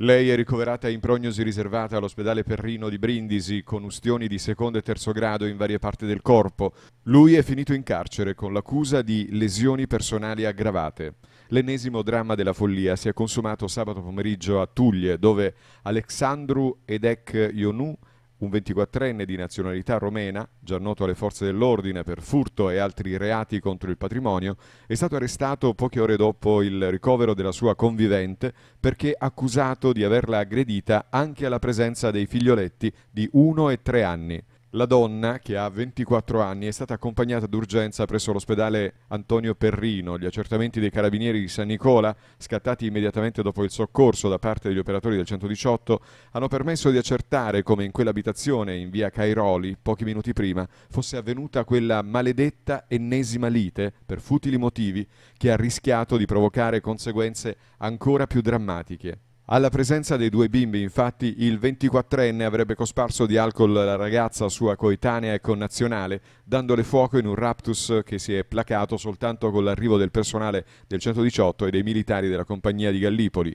Lei è ricoverata in prognosi riservata all'ospedale Perrino di Brindisi con ustioni di secondo e terzo grado in varie parti del corpo. Lui è finito in carcere con l'accusa di lesioni personali aggravate. L'ennesimo dramma della follia si è consumato sabato pomeriggio a Tuglie, dove Alexandru Edek Yonu un 24enne di nazionalità romena, già noto alle forze dell'ordine per furto e altri reati contro il patrimonio, è stato arrestato poche ore dopo il ricovero della sua convivente perché accusato di averla aggredita anche alla presenza dei figlioletti di 1 e 3 anni. La donna, che ha 24 anni, è stata accompagnata d'urgenza presso l'ospedale Antonio Perrino. Gli accertamenti dei carabinieri di San Nicola, scattati immediatamente dopo il soccorso da parte degli operatori del 118, hanno permesso di accertare come in quell'abitazione, in via Cairoli, pochi minuti prima, fosse avvenuta quella maledetta ennesima lite, per futili motivi, che ha rischiato di provocare conseguenze ancora più drammatiche. Alla presenza dei due bimbi, infatti, il 24enne avrebbe cosparso di alcol la ragazza sua coetanea e connazionale, dandole fuoco in un raptus che si è placato soltanto con l'arrivo del personale del 118 e dei militari della compagnia di Gallipoli.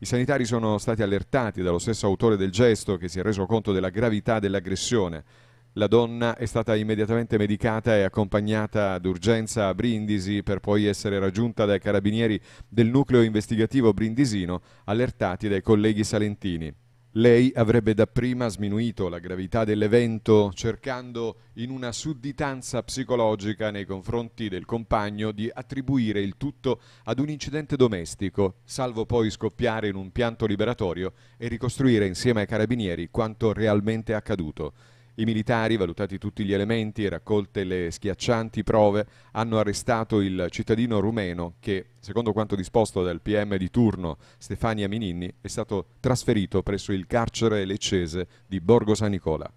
I sanitari sono stati allertati dallo stesso autore del gesto che si è reso conto della gravità dell'aggressione. La donna è stata immediatamente medicata e accompagnata d'urgenza a Brindisi per poi essere raggiunta dai carabinieri del nucleo investigativo brindisino, allertati dai colleghi salentini. Lei avrebbe dapprima sminuito la gravità dell'evento cercando in una sudditanza psicologica nei confronti del compagno di attribuire il tutto ad un incidente domestico, salvo poi scoppiare in un pianto liberatorio e ricostruire insieme ai carabinieri quanto realmente accaduto. I militari, valutati tutti gli elementi e raccolte le schiaccianti prove, hanno arrestato il cittadino rumeno che, secondo quanto disposto dal PM di turno Stefania Mininni, è stato trasferito presso il carcere leccese di Borgo San Nicola.